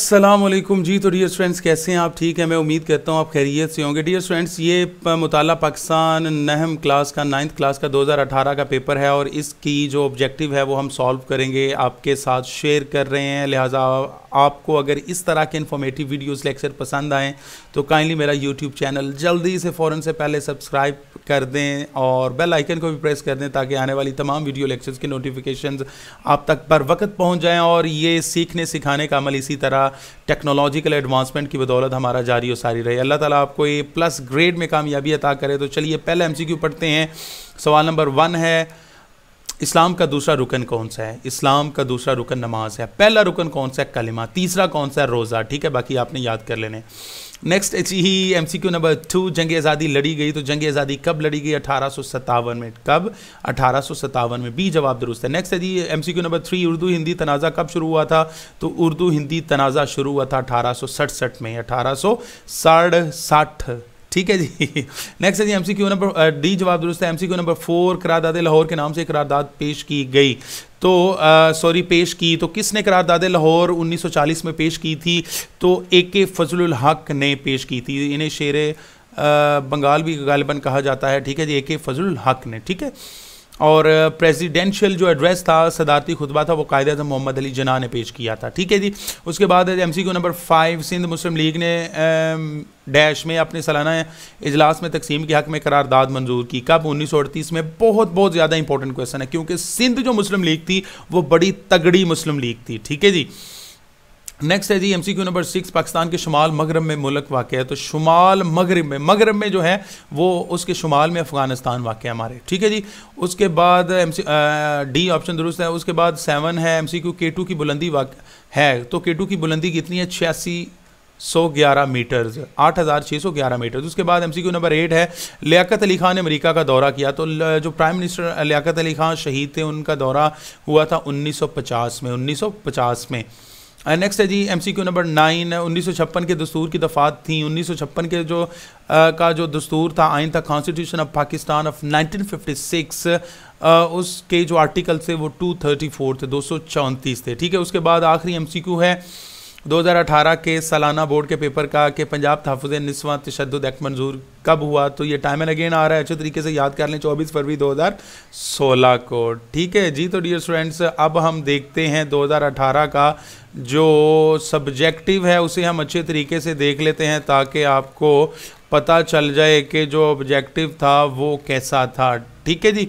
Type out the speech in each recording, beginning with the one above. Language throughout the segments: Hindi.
असलम जी तो डियर स्टूडेंट्स कैसे हैं आप ठीक हैं मैं उम्मीद करता हूं आप खैरियत से होंगे डियर स्टूडेंट्स ये मुताला पाकिस्तान नहम क्लास का नाइन्थ क्लास का 2018 का पेपर है और इसकी जो ऑब्जेक्टिव है वो हम सॉल्व करेंगे आपके साथ शेयर कर रहे हैं लिहाजा आपको अगर इस तरह के इन्फॉर्मेटिव वीडियोस लेक्चर पसंद आएँ तो काइंडली मेरा यूट्यूब चैनल जल्दी से फ़ौरन से पहले सब्सक्राइब कर दें और बेल आइकन को भी प्रेस कर दें ताकि आने वाली तमाम वीडियो लेक्चर्स के नोटिफिकेशन आप तक बर वक्त पहुँच जाएँ और ये सीखने सिखाने का अमल इसी तरह टेक्नोलॉजिकल एडवांसमेंट की बदौलत हमारा जारी और सारी रहे अल्लाह ताला आपको ये प्लस ग्रेड में कामयाबी अता करे तो चलिए पहले क्यू पढ़ते हैं सवाल नंबर वन है इस्लाम का दूसरा रुकन कौन सा है इस्लाम का दूसरा रुकन नमाज है पहला रुकन कौन सा है कलिमा तीसरा कौन सा है रोज़ा ठीक है बाकी आपने याद कर लेने नेक्स्ट ही M C Q number two जंग आज़ादी लड़ी गई तो जंग आज़ादी कब लड़ी गई अठारह में कब अठारह में भी जवाब दुरुस्त है नेक्स्ट है जी M C Q number three Urdu Hindi तनाज़ा कब शुरू हुआ था तो उर्दू हिंदी तनाज़ा शुरू हुआ था अठारह में अठारह सौ ठीक है जी नेक्स्ट है जी एमसीक्यू नंबर डी जवाब दुरुस्त है एमसीक्यू नंबर फोर करारदाद लाहौर के नाम से करारदाद पेश की गई तो सॉरी uh, पेश की तो किसने करारदाद लाहौर 1940 में पेश की थी तो ए के फजलुल हक ने पेश की थी इन्हें शेर uh, बंगाल भी गालिबा कहा जाता है ठीक है जी ए के फजलुल हक ने ठीक है और प्रेसिडेंशियल जो एड्रेस था सदारती खुतबा था वो कायद अजम मोहम्मद अली जना ने पेश किया था ठीक है जी उसके बाद M C number five Sindh Muslim League ने डैश में अपने सालाना इजलास में तकसीम के हक में करारदाद मंजूर की कब उन्नीस सौ अड़तीस में बहुत बहुत ज़्यादा इंपॉर्टेंट क्वेश्चन है क्योंकि सिंध जो मुस्लिम लीग थी वो बड़ी तगड़ी मुस्लिम लीग थी ठीक है जी नेक्स्ट है जी क्यू नंबर सिक्स पाकिस्तान के शुमाल मगरब में मुल्क वाक़ है तो शुमाल मगरब में मगरब में जो है वो उसके शुमाल में अफगानिस्तान वाक़ है हमारे ठीक है जी उसके बाद एम सी डी ऑप्शन दुरुस्त है उसके बाद सेवन है M C Q K two की बुलंदी वाक़ है तो के टू की बुलंदी कितनी है छियासी सौ ग्यारह मीटर्स आठ हज़ार छः सौ ग्यारह मीटर्स उसके बाद M C Q number eight है लियाकत अली खान ने अमरीक़ा का दौरा किया तो जो प्राइम मिनिस्टर लियाकत अली खान शहीद थे उनका दौरा हुआ था उन्नीस सौ पचास में उन्नीस सौ पचास में नेक्स्ट uh, है जी एमसीक्यू नंबर नाइन उन्नीस सौ छप्पन के दस्तूर की दफात थी उन्नीस सौ छप्पन के जो आ, uh, का जो दस्तूर था आइन था constitution of Pakistan of 1956 six उसके जो आर्टिकल थे वो 234 थे दो थे ठीक है उसके बाद आखिरी एमसीक्यू है 2018 के सालाना बोर्ड के पेपर का कि पंजाब तहफ़ नस्वा तशद एक्ट मंजूर कब हुआ तो ये टाइम एंड अगेन आ रहा है अच्छे तरीके से याद कर लें 24 फरवरी 2016 को ठीक है जी तो डियर स्टूडेंट्स अब हम देखते हैं 2018 का जो सब्जेक्टिव है उसे हम अच्छे तरीके से देख लेते हैं ताकि आपको पता चल जाए कि जो ऑब्जेक्टिव था वो कैसा था ठीक है जी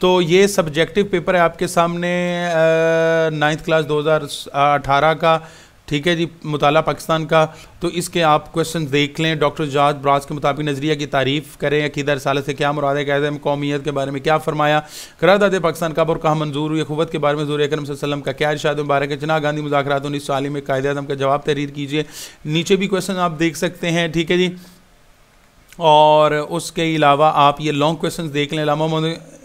तो ये सब्जेक्टिव पेपर है आपके सामने नाइन्थ क्लास अठारह का ठीक है जी मुताल पाकिस्तान का तो इसके आप क्वेश्चन देख लें डॉक्टर जाद ब्राज के मुताबिक नज़रिया की तारीफ़ करें अकीदा साल से क्या मुराद कैदम कौमियत के बारे में क्या फरमाया करारदाद पाकिस्तान कब और कहाँ मंजूर हुई खुवत के बारे में जूर अक्रम वसलम का क्या इशाद मुबारक है चना गांधी मुजाकर उन्नीस सौ में कायद अजम का जवाब तहरीर कीजिए नीचे भी क्वेश्चन आप देख सकते हैं ठीक है जी और उसके अलावा आप ये लॉन्ग क्वेश्चन देख लें लामा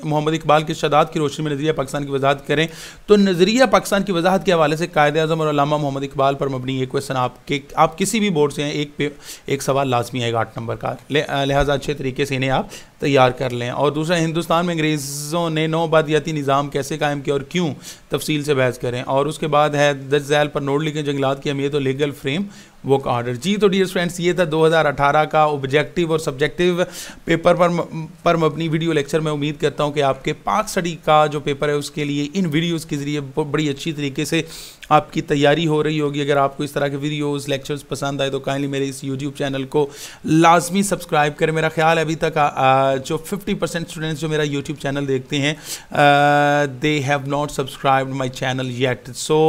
मोहम्मद इकबाल की शदात की रोशनी में नज़रिया पाकिस्तान की वजाहत करें तो नज़रिया पाकिस्तान की वजाहत के हवाले से कायद अजम और मोहम्मद इकबाल पर मबनी ये क्वेश्चन आपके आप किसी भी बोर्ड से हैं एक पे एक सवाल लाजमी आएगा आठ नंबर का लिहाजा अच्छे तरीके से इन्हें आप तैयार कर लें और दूसरा हिंदुस्तान में अंग्रेज़ों ने नौबादियाती निज़ाम कैसे कायम किया और क्यों तफसील से बहस करें और उसके बाद है दस जैल पर नोट लिखें जंगलात की अहमियत और लीगल फ्रेम वर्क ऑर्डर जी तो डियर फ्रेंड्स ये था 2018 का ऑब्जेक्टिव और सब्जेक्टिव पेपर पर पर अपनी वीडियो लेक्चर में उम्मीद करता हूँ हूँ कि आपके पाक स्टडी का जो पेपर है उसके लिए इन वीडियोस के ज़रिए बड़ी अच्छी तरीके से आपकी तैयारी हो रही होगी अगर आपको इस तरह के वीडियोस लेक्चर्स पसंद आए तो काइंडली मेरे इस यूट्यूब चैनल को लाजमी सब्सक्राइब करें मेरा ख्याल है अभी तक आ, जो फिफ्टी परसेंट स्टूडेंट्स जो मेरा यूट्यूब चैनल देखते हैं they have not subscribe my channel yet so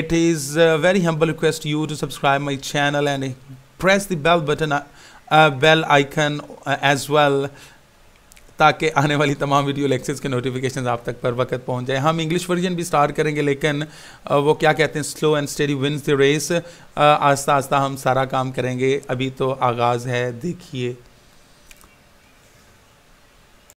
it is very humble request you to subscribe my channel and press the bell button bell icon as well ताकि आने वाली तमाम वीडियो लेक्चर्स के नोटिफिकेशन आप तक पर वक्त पहुँच जाए हम इंग्लिश वर्जन भी स्टार्ट करेंगे लेकिन वो क्या कहते हैं slow and steady wins the race आस्ता आस्ता हम सारा काम करेंगे अभी तो आगाज़ है देखिए